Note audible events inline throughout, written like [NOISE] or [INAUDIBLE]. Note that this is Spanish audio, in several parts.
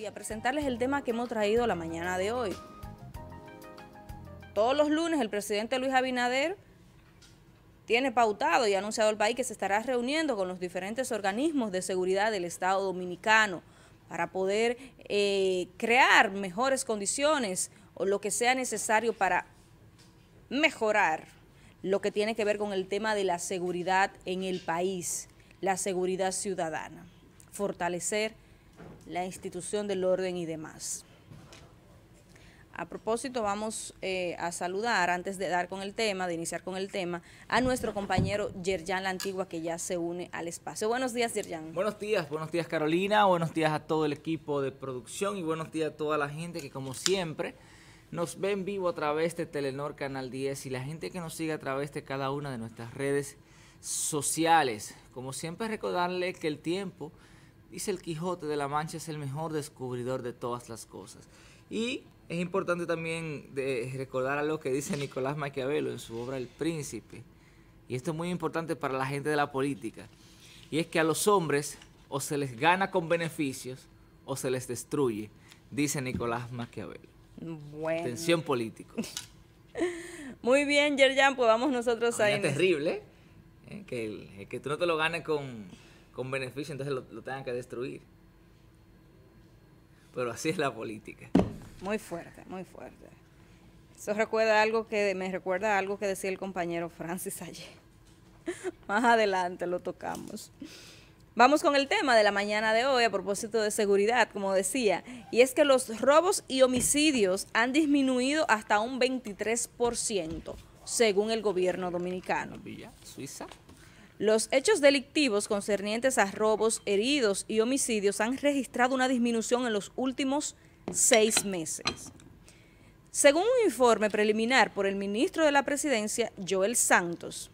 y a presentarles el tema que hemos traído la mañana de hoy. Todos los lunes el presidente Luis Abinader tiene pautado y anunciado al país que se estará reuniendo con los diferentes organismos de seguridad del Estado Dominicano para poder eh, crear mejores condiciones o lo que sea necesario para mejorar lo que tiene que ver con el tema de la seguridad en el país, la seguridad ciudadana, fortalecer la institución del orden y demás. A propósito, vamos eh, a saludar, antes de dar con el tema, de iniciar con el tema, a nuestro compañero Yerjan La Antigua, que ya se une al espacio. Buenos días, Yerjan. Buenos días, buenos días, Carolina, buenos días a todo el equipo de producción y buenos días a toda la gente que, como siempre, nos ven en vivo a través de Telenor Canal 10 y la gente que nos sigue a través de cada una de nuestras redes sociales. Como siempre, recordarle que el tiempo dice el Quijote de la Mancha, es el mejor descubridor de todas las cosas. Y es importante también recordar a lo que dice Nicolás Maquiavelo en su obra El Príncipe. Y esto es muy importante para la gente de la política. Y es que a los hombres o se les gana con beneficios o se les destruye, dice Nicolás Maquiavelo. Bueno. Tensión política. [LAUGHS] Muy bien, Yerjan, pues vamos nosotros ahí. Es terrible ¿eh? que, que tú no te lo ganes con con beneficio, entonces lo, tengan que destruir. Pero así es la política. Muy fuerte, muy fuerte. Eso recuerda algo que me recuerda algo que decía el compañero Francis ayer. [LAUGHS] Más adelante lo tocamos. Vamos con el tema de la mañana de hoy a propósito de seguridad, como decía, y es que los robos y homicidios han disminuido hasta un 23% según el gobierno dominicano. Villa, Suiza. Los hechos delictivos concernientes a robos, heridos y homicidios han registrado una disminución en los últimos seis meses. Según un informe preliminar por el ministro de la Presidencia, Joel Santos,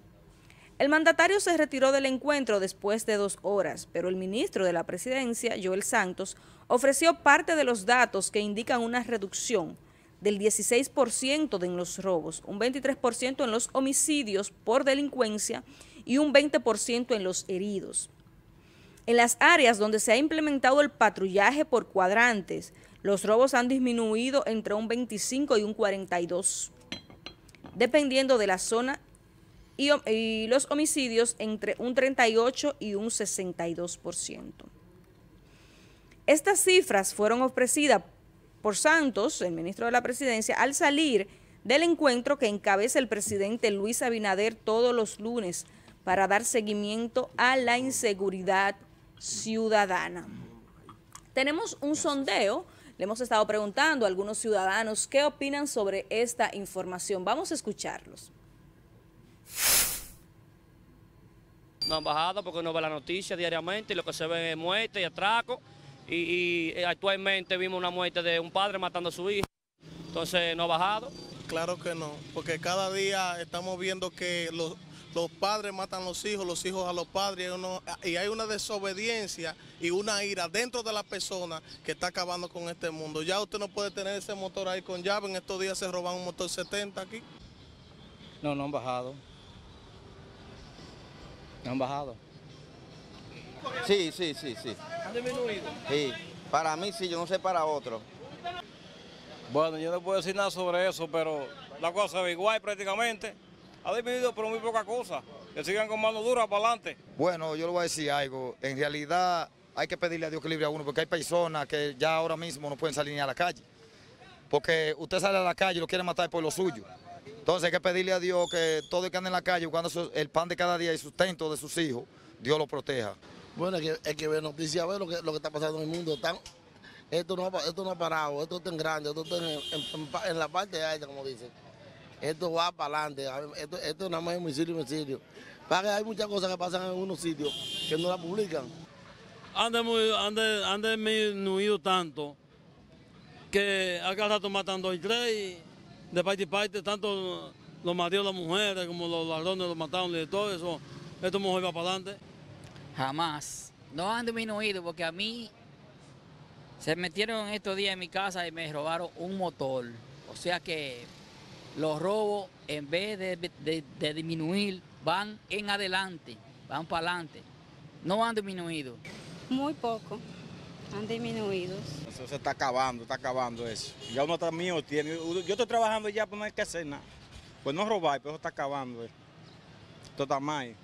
el mandatario se retiró del encuentro después de dos horas, pero el ministro de la Presidencia, Joel Santos, ofreció parte de los datos que indican una reducción del 16% en los robos, un 23% en los homicidios por delincuencia y un 20% en los heridos. En las áreas donde se ha implementado el patrullaje por cuadrantes, los robos han disminuido entre un 25 y un 42, dependiendo de la zona, y, los homicidios entre un 38 y un 62%. Estas cifras fueron ofrecidas por Santos, el ministro de la Presidencia, al salir del encuentro que encabeza el presidente Luis Abinader todos los lunes para dar seguimiento a la inseguridad ciudadana. Tenemos un sondeo, le hemos estado preguntando a algunos ciudadanos qué opinan sobre esta información. Vamos a escucharlos. No han bajado porque uno ve la noticia diariamente y lo que se ve es muerte y atraco. Y, eh, actualmente vimos una muerte de un padre matando a su hijo. Entonces no ha bajado. Claro que no, porque cada día estamos viendo que los, los padres matan a los hijos, los hijos a los padres, y, hay una desobediencia y una ira dentro de la persona que está acabando con este mundo. Ya usted no puede tener ese motor ahí con llave, en estos días se roban un motor 70 aquí. No, no han bajado. No han bajado. Sí, sí, sí, sí. ¿Han disminuido? Sí, para mí sí, yo no sé para otro. Bueno, yo no puedo decir nada sobre eso, pero la cosa es igual prácticamente ha disminuido, pero muy poca cosa. Que sigan con mano dura para adelante. Bueno, yo le voy a decir algo. En realidad hay que pedirle a Dios que libre a uno, porque hay personas que ya ahora mismo no pueden salir ni a la calle. Porque usted sale a la calle y lo quiere matar por lo suyo. Entonces hay que pedirle a Dios que todo el que anda en la calle cuando el pan de cada día y sustento de sus hijos, Dios lo proteja. Bueno, es que, es que ver noticias, ver lo que, está pasando en el mundo. esto, no, ha parado, esto está en grande, esto está en, la parte alta, como dicen. Esto va para adelante, esto, esto nada más es homicidio y Para que hay muchas cosas que pasan en unos sitios que no la publican. Han disminuido, tanto que a cada rato matan dos y tres de parte y parte, tanto los maridos las mujeres como los ladrones los mataron y todo eso. Esto mejor va para adelante. Jamás. No han disminuido porque a mí se metieron estos días en mi casa y me robaron un motor. O sea que los robos, en vez de, disminuir, van en adelante, van para adelante. No han disminuido. Muy poco han disminuido. Eso se está acabando, está acabando eso. Ya uno está mío tiene. Yo estoy trabajando ya, pues no hay que hacer nada. Pues no robar, pero eso está acabando. Eh. Esto está mal.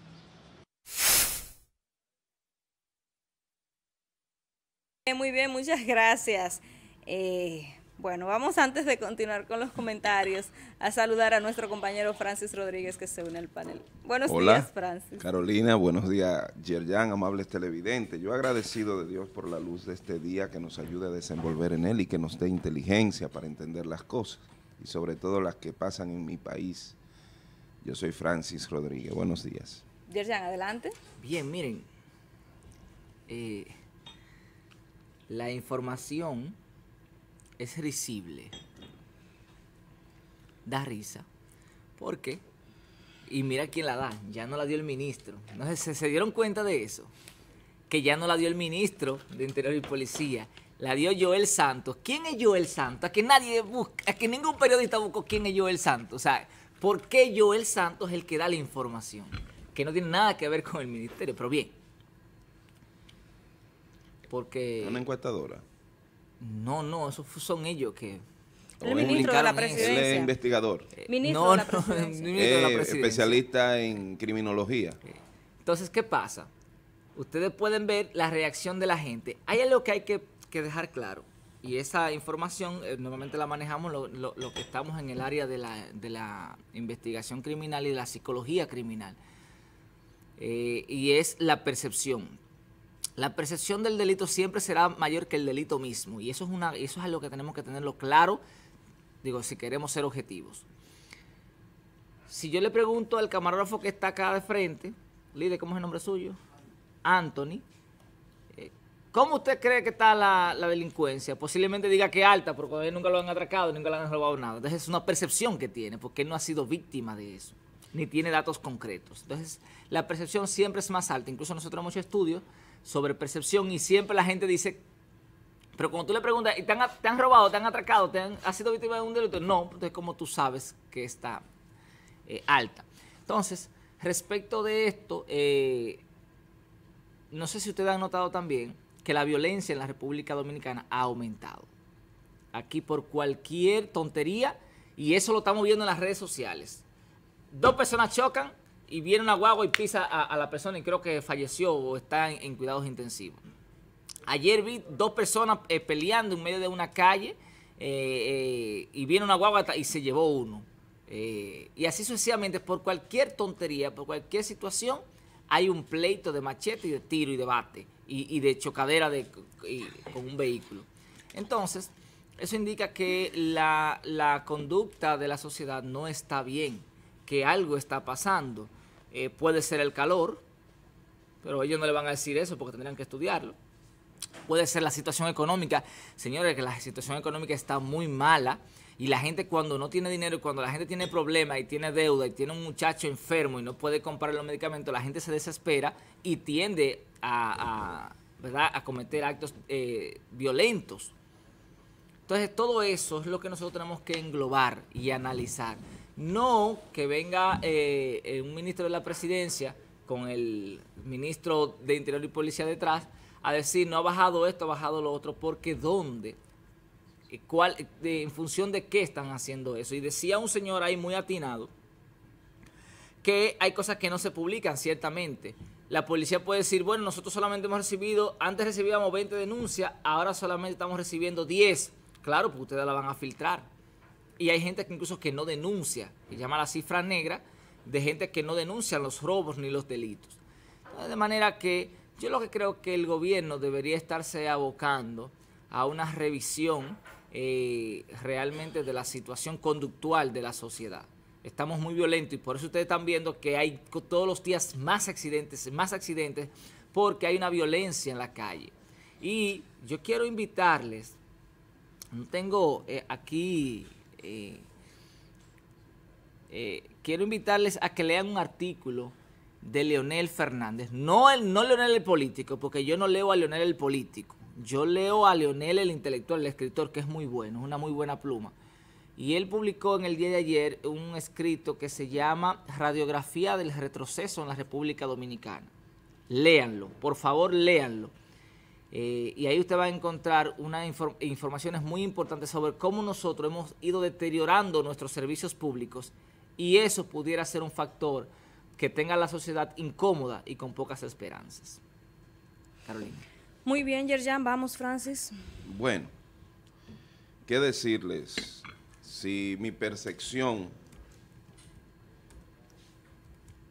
Muy bien, muchas gracias. Eh, bueno, vamos antes de continuar con los comentarios a saludar a nuestro compañero Francis Rodríguez que se une al panel. Buenos días, Francis. Carolina, buenos días, Yerjan, amables televidentes. Yo agradecido de Dios por la luz de este día que nos ayuda a desenvolver en él y que nos dé inteligencia para entender las cosas y sobre todo las que pasan en mi país. Yo soy Francis Rodríguez. Buenos días. Yerjan, adelante. Bien, miren. Eh, la información es risible. Da risa. ¿Por qué? Y mira quién la da. Ya no la dio el ministro. No sé, ¿se, dieron cuenta de eso? Que ya no la dio el ministro de Interior y Policía. La dio Joel Santos. ¿Quién es Joel Santos? A que nadie busca, a que ningún periodista buscó quién es Joel Santos. O sea, ¿por qué Joel Santos es el que da la información? Que no tiene nada que ver con el ministerio, pero bien. Porque... Una encuestadora. No, no, esos son ellos que... El ministro de la presidencia. Él es investigador. Eh, [LAUGHS] ministro de la presidencia. especialista en criminología. Eh, entonces, ¿qué pasa? Ustedes pueden ver la reacción de la gente. Hay algo que hay que, dejar claro. Y esa información eh, normalmente la manejamos los lo, que estamos en el área de la, investigación criminal y de la psicología criminal. y es la percepción la percepción del delito siempre será mayor que el delito mismo. Y eso es, una, eso es algo que tenemos que tenerlo claro, digo, si queremos ser objetivos. Si yo le pregunto al camarógrafo que está acá de frente, líder, ¿cómo es el nombre suyo? Anthony. Eh, ¿Cómo usted cree que está la, la delincuencia? Posiblemente diga que alta, porque él nunca lo han atracado, nunca le han robado nada. Entonces es una percepción que tiene, porque él no ha sido víctima de eso, ni tiene datos concretos. Entonces la percepción siempre es más alta. Incluso nosotros hemos hecho estudios sobre percepción y siempre la gente dice, pero cuando tú le preguntas, ¿te han, te han robado, te han atracado, te han, sido víctima de un delito? No, entonces como tú sabes que está eh, alta. Entonces, respecto de esto, eh, no sé si ustedes han notado también que la violencia en la República Dominicana ha aumentado. Aquí por cualquier tontería, y eso lo estamos viendo en las redes sociales. Dos personas chocan, y viene una guagua y pisa a, la persona y creo que falleció o está en, cuidados intensivos. Ayer vi dos personas eh, peleando en medio de una calle eh, eh, y viene una guagua y se llevó uno. y así sucesivamente, por cualquier tontería, por cualquier situación, hay un pleito de machete y de tiro y debate y, y, de chocadera con un vehículo. Entonces, eso indica que la conducta de la sociedad no está bien, que algo está pasando. Eh, puede ser el calor, pero ellos no le van a decir eso porque tendrían que estudiarlo. Puede ser la situación económica. Señores, que la situación económica está muy mala y la gente cuando no tiene dinero, cuando la gente tiene problemas y tiene deuda y tiene un muchacho enfermo y no puede comprar los medicamentos, la gente se desespera y tiende a, cometer actos eh, violentos. Entonces todo eso es lo que nosotros tenemos que englobar y analizar. No que venga eh, un ministro de la presidencia con el ministro de Interior y Policía detrás a decir no ha bajado esto, ha bajado lo otro, porque ¿dónde? ¿Cuál, ¿En función de qué están haciendo eso? Y decía un señor ahí muy atinado que hay cosas que no se publican, ciertamente. La policía puede decir, bueno, nosotros solamente hemos recibido, antes recibíamos 20 denuncias, ahora solamente estamos recibiendo 10. Claro, pues ustedes la van a filtrar. Y hay gente que incluso que no denuncia, que llama la cifra negra, de gente que no denuncia los robos ni los delitos. de manera que yo lo que creo que el gobierno debería estarse abocando a una revisión eh, realmente de la situación conductual de la sociedad. Estamos muy violentos y por eso ustedes están viendo que hay todos los días más accidentes, más accidentes, porque hay una violencia en la calle. Y yo quiero invitarles, no tengo eh, aquí eh, eh, quiero invitarles a que lean un artículo de Leonel Fernández. No, el, no Leonel el político, porque yo no leo a Leonel el político. Yo leo a Leonel el intelectual, el escritor, que es muy bueno, es una muy buena pluma. Y él publicó en el día de ayer un escrito que se llama Radiografía del retroceso en la República Dominicana. Léanlo, por favor, léanlo. Eh, y ahí usted va a encontrar unas informaciones muy importantes sobre cómo nosotros hemos ido deteriorando nuestros servicios públicos y eso pudiera ser un factor que tenga a la sociedad incómoda y con pocas esperanzas. Carolina. Muy bien, Yerjan, vamos, Francis. Bueno, ¿qué decirles? Si mi percepción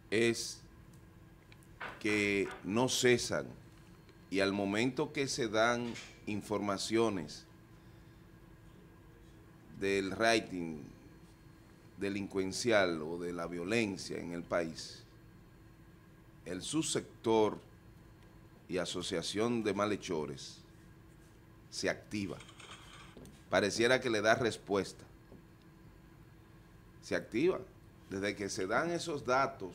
es que no cesan y al momento que se dan informaciones del rating delincuencial o de la violencia en el país, el subsector y asociación de malhechores se activa. Pareciera que le da respuesta. Se activa. Desde que se dan esos datos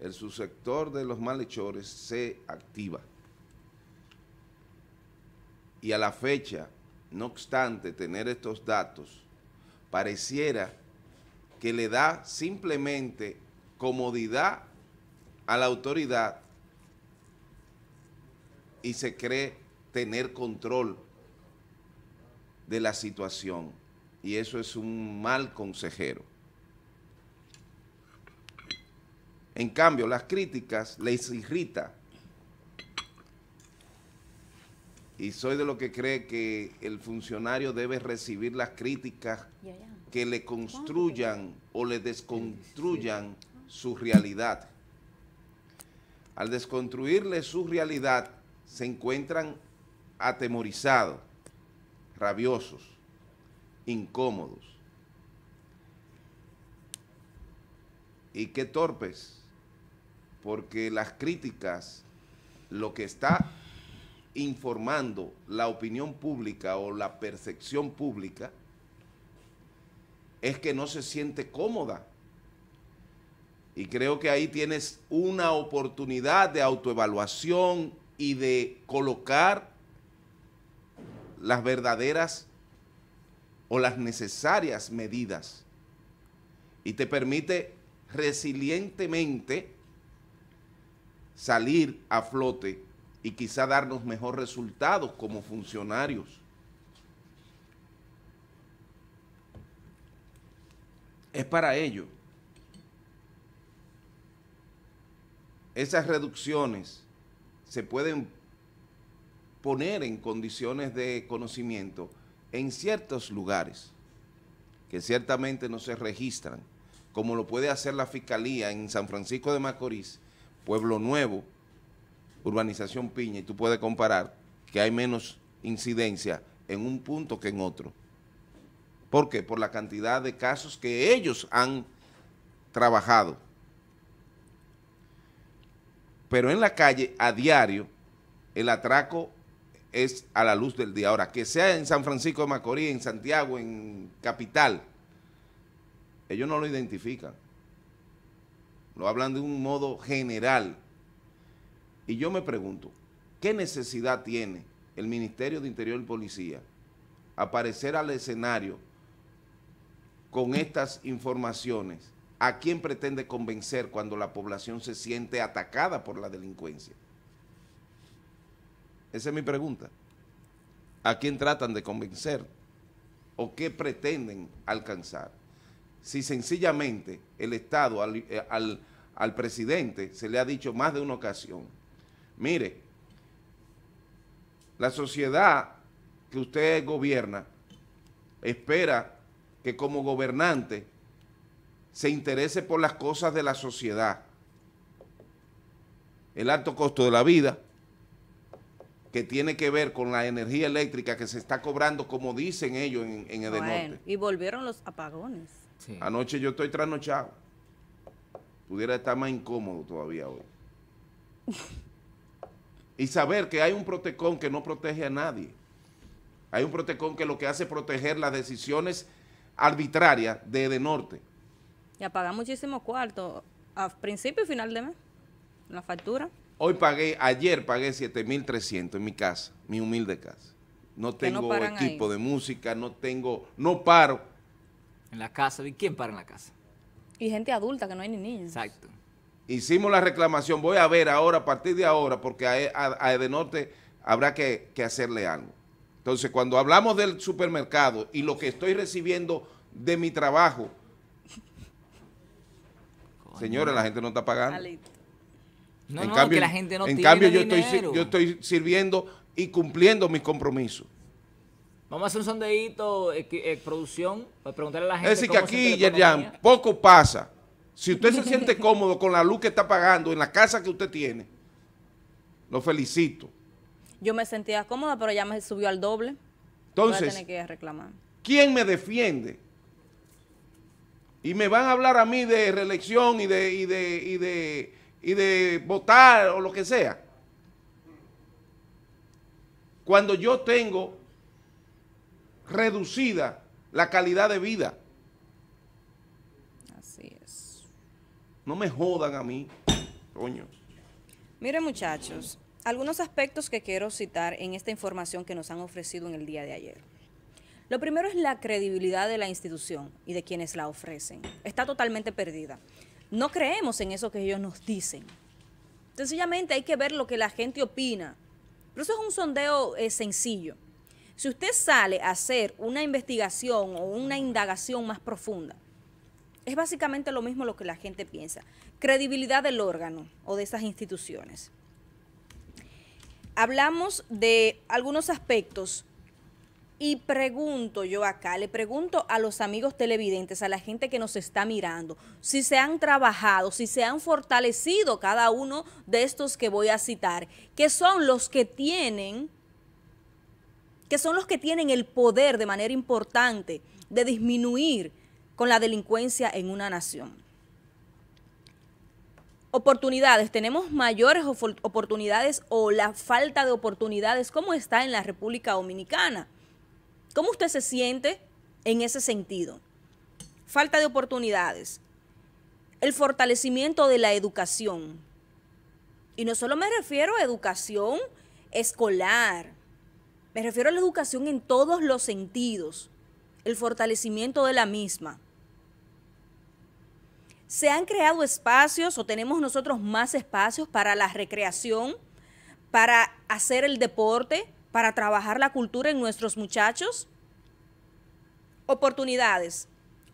el subsector de los malhechores se activa. Y a la fecha, no obstante tener estos datos, pareciera que le da simplemente comodidad a la autoridad y se cree tener control de la situación. Y eso es un mal consejero. En cambio, las críticas les irrita. Y soy de lo que cree que el funcionario debe recibir las críticas que le construyan o le desconstruyan su realidad. Al desconstruirle su realidad, se encuentran atemorizados, rabiosos, incómodos. Y qué torpes porque las críticas, lo que está informando la opinión pública o la percepción pública, es que no se siente cómoda. Y creo que ahí tienes una oportunidad de autoevaluación y de colocar las verdaderas o las necesarias medidas. Y te permite resilientemente salir a flote y quizá darnos mejores resultados como funcionarios. Es para ello. Esas reducciones se pueden poner en condiciones de conocimiento en ciertos lugares que ciertamente no se registran, como lo puede hacer la Fiscalía en San Francisco de Macorís, Pueblo Nuevo, Urbanización Piña, y tú puedes comparar que hay menos incidencia en un punto que en otro. ¿Por qué? Por la cantidad de casos que ellos han trabajado. Pero en la calle, a diario, el atraco es a la luz del día. Ahora, que sea en San Francisco de Macorís, en Santiago, en Capital, ellos no lo identifican lo hablan de un modo general. Y yo me pregunto, ¿qué necesidad tiene el Ministerio de Interior y Policía aparecer al escenario con estas informaciones? ¿A quién pretende convencer cuando la población se siente atacada por la delincuencia? Esa es mi pregunta. ¿A quién tratan de convencer? ¿O qué pretenden alcanzar? Si sencillamente el Estado al, eh, al, al presidente se le ha dicho más de una ocasión, mire, la sociedad que usted gobierna espera que como gobernante se interese por las cosas de la sociedad, el alto costo de la vida, que tiene que ver con la energía eléctrica que se está cobrando, como dicen ellos en, en Edenorte. y volvieron los apagones. Anoche yo estoy trasnochado pudiera estar más incómodo todavía hoy. y saber que hay un protecón que no protege a nadie. Hay un protecón que lo que hace es proteger las decisiones arbitrarias de norte Y a pagar muchísimo cuarto a principio y final de mes, la factura. Hoy pagué, ayer pagué 7.300 en mi casa, mi humilde casa. No tengo equipo de música, no tengo, no paro. En la casa, ¿y quién para en la casa? Y gente adulta, que no hay ni niños. Exacto. Hicimos la reclamación, voy a ver ahora, a partir de ahora, porque a, a, Edenorte habrá que, hacerle algo. Entonces, cuando hablamos del supermercado y lo que estoy recibiendo de mi trabajo, Señores, la gente no está pagando. No, en no, cambio, la gente no En cambio, yo estoy, yo estoy sirviendo y cumpliendo mis compromisos. Vamos a hacer un sondeíto, eh, eh, producción, para preguntarle a la gente. Es decir, que aquí, Yerjan, poco pasa. Si usted se siente [LAUGHS] cómodo con la luz que está pagando en la casa que usted tiene, lo felicito. Yo me sentía cómoda, pero ya me subió al doble. Entonces, que reclamar. ¿quién me defiende? Y me van a hablar a mí de reelección y de, y de, y de, y de votar o lo que sea. Cuando yo tengo reducida la calidad de vida. Así es. No me jodan a mí, coño. Miren muchachos, algunos aspectos que quiero citar en esta información que nos han ofrecido en el día de ayer. Lo primero es la credibilidad de la institución y de quienes la ofrecen. Está totalmente perdida. No creemos en eso que ellos nos dicen. Sencillamente hay que ver lo que la gente opina. Pero eso es un sondeo eh, sencillo. Si usted sale a hacer una investigación o una indagación más profunda, es básicamente lo mismo lo que la gente piensa. Credibilidad del órgano o de esas instituciones. Hablamos de algunos aspectos y pregunto yo acá, le pregunto a los amigos televidentes, a la gente que nos está mirando, si se han trabajado, si se han fortalecido cada uno de estos que voy a citar, que son los que tienen que son los que tienen el poder de manera importante de disminuir con la delincuencia en una nación. Oportunidades, tenemos mayores oportunidades o la falta de oportunidades, ¿cómo está en la República Dominicana? ¿Cómo usted se siente en ese sentido? Falta de oportunidades, el fortalecimiento de la educación. Y no solo me refiero a educación escolar, me refiero a la educación en todos los sentidos, el fortalecimiento de la misma. Se han creado espacios o tenemos nosotros más espacios para la recreación, para hacer el deporte, para trabajar la cultura en nuestros muchachos. Oportunidades,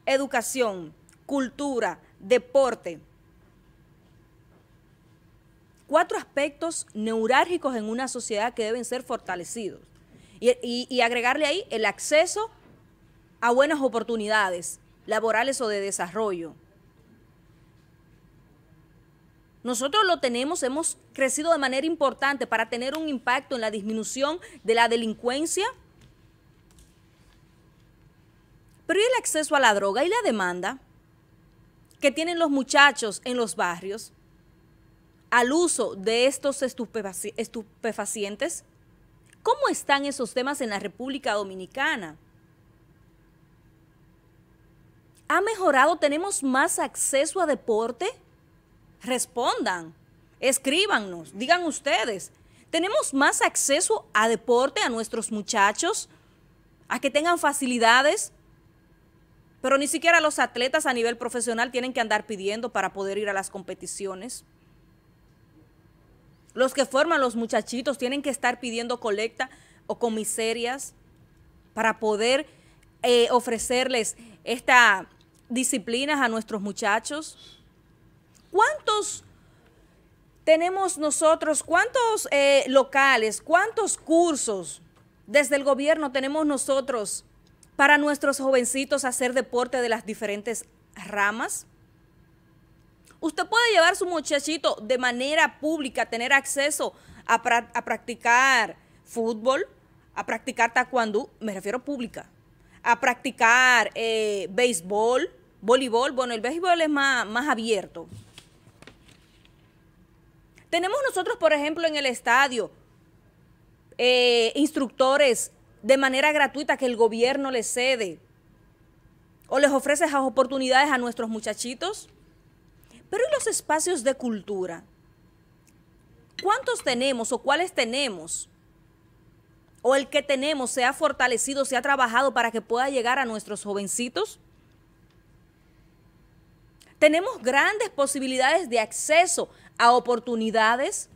educación, cultura, deporte. Cuatro aspectos neurálgicos en una sociedad que deben ser fortalecidos. Y, agregarle ahí el acceso a buenas oportunidades laborales o de desarrollo. Nosotros lo tenemos, hemos crecido de manera importante para tener un impacto en la disminución de la delincuencia. Pero el acceso a la droga y la demanda que tienen los muchachos en los barrios al uso de estos estupefacientes? ¿Cómo están esos temas en la República Dominicana? ¿Ha mejorado? ¿Tenemos más acceso a deporte? Respondan, escríbanos, digan ustedes. ¿Tenemos más acceso a deporte a nuestros muchachos? ¿A que tengan facilidades? Pero ni siquiera los atletas a nivel profesional tienen que andar pidiendo para poder ir a las competiciones. Los que forman los muchachitos tienen que estar pidiendo colecta o comiserias para poder eh, ofrecerles esta disciplina a nuestros muchachos. ¿Cuántos tenemos nosotros? ¿Cuántos eh, locales? ¿Cuántos cursos desde el gobierno tenemos nosotros para nuestros jovencitos hacer deporte de las diferentes ramas? Usted puede llevar a su muchachito de manera pública, tener acceso a, practicar fútbol, a practicar taekwondo, me refiero pública, a practicar eh, béisbol, voleibol. Bueno, el béisbol es más, abierto. Tenemos nosotros, por ejemplo, en el estadio eh, instructores de manera gratuita que el gobierno les cede o les ofrece esas oportunidades a nuestros muchachitos. Pero en los espacios de cultura? ¿Cuántos tenemos o cuáles tenemos? ¿O el que tenemos se ha fortalecido, se ha trabajado para que pueda llegar a nuestros jovencitos? Tenemos grandes posibilidades de acceso a oportunidades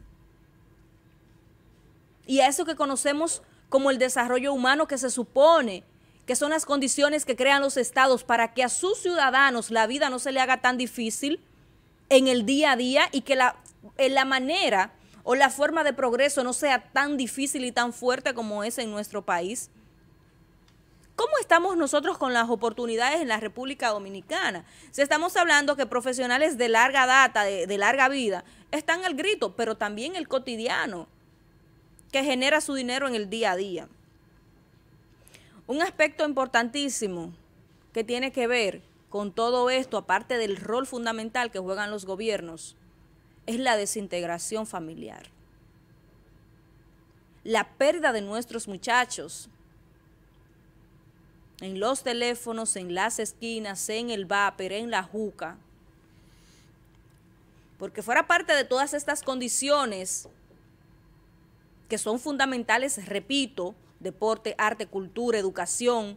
y a eso que conocemos como el desarrollo humano que se supone que son las condiciones que crean los estados para que a sus ciudadanos la vida no se le haga tan difícil en el día a día y que la, en eh, la manera o la forma de progreso no sea tan difícil y tan fuerte como es en nuestro país. ¿Cómo estamos nosotros con las oportunidades en la República Dominicana? Si estamos hablando que profesionales de larga data, de, de larga vida, están al grito, pero también el cotidiano que genera su dinero en el día a día. Un aspecto importantísimo que tiene que ver con todo esto, aparte del rol fundamental que juegan los gobiernos, es la desintegración familiar. La pérdida de nuestros muchachos en los teléfonos, en las esquinas, en el váper, en la juca. Porque fuera parte de todas estas condiciones que son fundamentales, repito, deporte, arte, cultura, educación,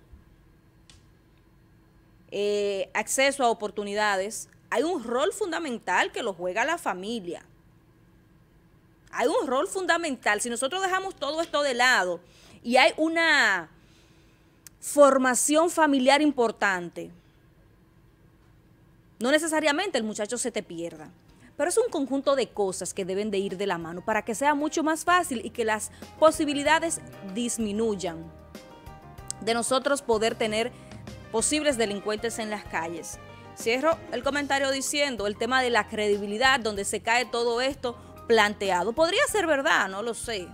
eh, acceso a oportunidades, hay un rol fundamental que lo juega la familia. Hay un rol fundamental. Si nosotros dejamos todo esto de lado y hay una formación familiar importante, no necesariamente el muchacho se te pierda. Pero es un conjunto de cosas que deben de ir de la mano para que sea mucho más fácil y que las posibilidades disminuyan de nosotros poder tener posibles delincuentes en las calles. Cierro el comentario diciendo el tema de la credibilidad, donde se cae todo esto planteado. Podría ser verdad, no lo sé.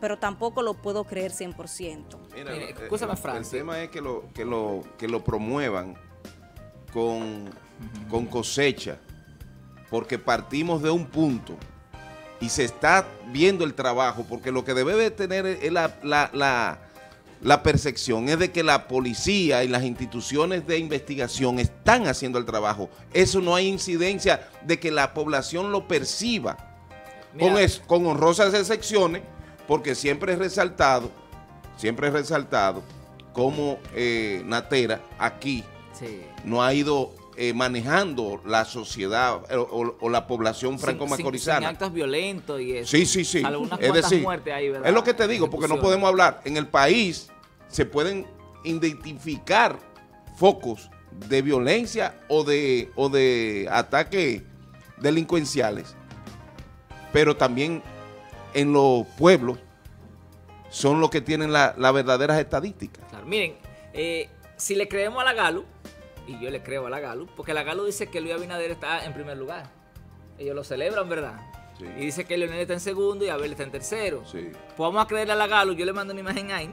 Pero tampoco lo puedo creer 100%. Mira, eh, El tema es que lo, que lo, que lo promuevan con, cosecha, porque partimos de un punto y se está viendo el trabajo, porque lo que debe de tener es la, la percepción es de que la policía y las instituciones de investigación están haciendo el trabajo. Eso no hay incidencia de que la población lo perciba. Con, es, con, honrosas excepciones, porque siempre es resaltado, siempre he resaltado cómo eh, Natera aquí no ha ido eh, manejando la sociedad eh, o, la población franco-macorizana. Sin, actos violentos y eso. Sí, sí, sí. Algunas es muertes ahí, ¿verdad? Es lo que te digo, porque no podemos hablar. En el país se pueden identificar focos de violencia o de, o de ataques delincuenciales. Pero también en los pueblos son los que tienen las verdaderas estadísticas. Claro, miren, eh, si le creemos a la Galo, y yo le creo a la Galo, porque la Galo dice que Luis Abinader está en primer lugar. Ellos lo celebran, ¿verdad? Y dice que Leonel está en segundo y Abel está en tercero. Sí. Pues vamos a creerle a la Galo, yo le mando una imagen ahí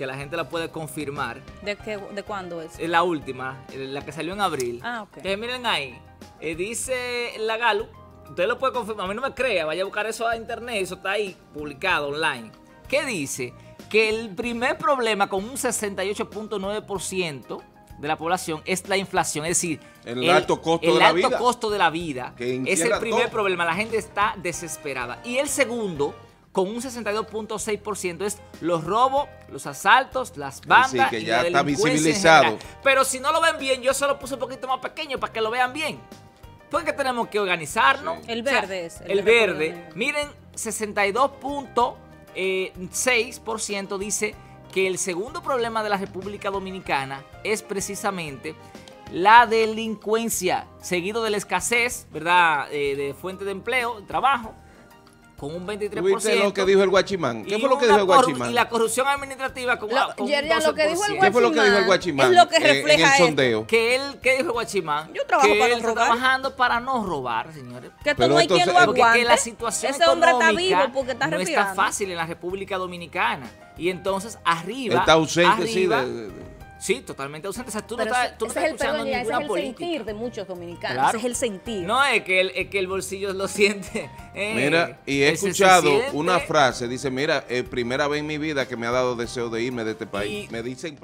que la gente la puede confirmar. ¿De, qué, de cuándo es? La última, eh, la que salió en abril. Ah, ok. Que miren ahí, eh, dice la Galo, usted lo puede confirmar, a mí no me crea, vaya a buscar eso a internet, eso está ahí publicado online. ¿Qué dice? Que el primer problema con un 68.9% de la población es la inflación, es decir, el, alto, costo, el de alto costo de la vida. es el primer problema, la gente está desesperada. Y el segundo con un 62.6%. Es los robos, los asaltos, las bandas. que ya y la está visibilizado. Pero si no lo ven bien, yo se lo puse un poquito más pequeño para que lo vean bien. Porque pues tenemos que organizarnos. El verde es. El, verde. Miren, 62.6% dice que el segundo problema de la República Dominicana es precisamente la delincuencia, seguido de la escasez, ¿verdad? Eh, de fuente de empleo, trabajo, con un 23%. ¿Viste lo que dijo el guachimán? ¿Qué fue lo que dijo el guachimán? Y la corrupción administrativa con, lo, con Lo que dijo el guachimán, ¿Qué fue lo que dijo el guachimán? Es lo que refleja el sondeo. Que él, ¿qué dijo el guachimán? Yo trabajo que para él no robar. trabajando para no robar, señores. Que tú no hay quien lo aguante. Porque que la situación Ese hombre está vivo porque está no está fácil en la República Dominicana. Y entonces arriba, está ausente, sí, de Sí, totalmente ausente. O sea, tú no estás, tú no estás escuchando ninguna ese es el sentir de muchos dominicanos. Ese es el sentir. No, es que el, que el bolsillo lo siente. [LAUGHS] Eh, mira, y he escuchado una frase. Dice, mira, primera vez en mi vida que me ha dado deseo de irme de este país. me dicen...